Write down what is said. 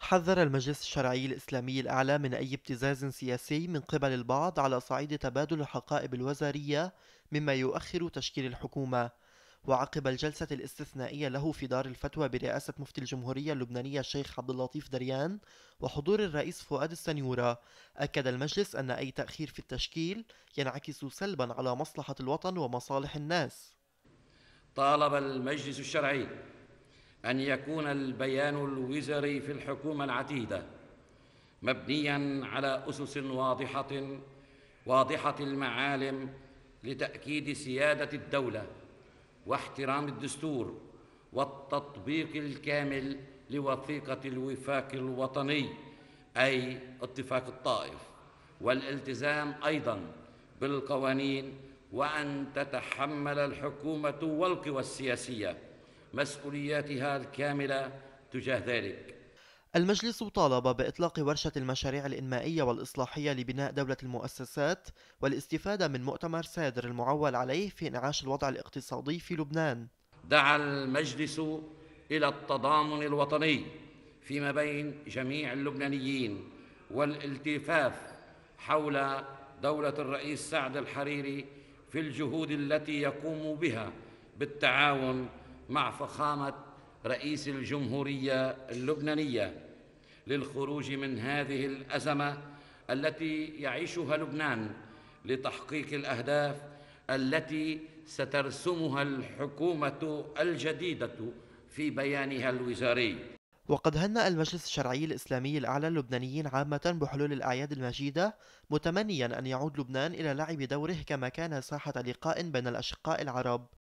حذر المجلس الشرعي الإسلامي الأعلى من أي ابتزاز سياسي من قبل البعض على صعيد تبادل الحقائب الوزارية مما يؤخر تشكيل الحكومة وعقب الجلسة الاستثنائية له في دار الفتوى برئاسة مفتي الجمهورية اللبنانية الشيخ عبد اللطيف دريان وحضور الرئيس فؤاد السنيورة، أكد المجلس أن أي تأخير في التشكيل ينعكس سلبا على مصلحة الوطن ومصالح الناس. طالب المجلس الشرعي أن يكون البيان الوزري في الحكومة العتيدة مبنياً على أسس واضحة واضحة المعالم لتأكيد سيادة الدولة واحترام الدستور والتطبيق الكامل لوثيقة الوفاق الوطني أي اتفاق الطائف والالتزام أيضاً بالقوانين وأن تتحمل الحكومة والقوى السياسية مسؤولياتها الكاملة تجاه ذلك المجلس طالب بإطلاق ورشة المشاريع الإنمائية والإصلاحية لبناء دولة المؤسسات والاستفادة من مؤتمر سادر المعول عليه في إنعاش الوضع الاقتصادي في لبنان دعا المجلس إلى التضامن الوطني فيما بين جميع اللبنانيين والالتفاف حول دولة الرئيس سعد الحريري في الجهود التي يقوم بها بالتعاون مع فخامة رئيس الجمهورية اللبنانية للخروج من هذه الأزمة التي يعيشها لبنان لتحقيق الأهداف التي سترسمها الحكومة الجديدة في بيانها الوزاري وقد هنأ المجلس الشرعي الإسلامي الأعلى اللبنانيين عامة بحلول الأعياد المجيدة متمنيا أن يعود لبنان إلى لعب دوره كما كان ساحة لقاء بين الأشقاء العرب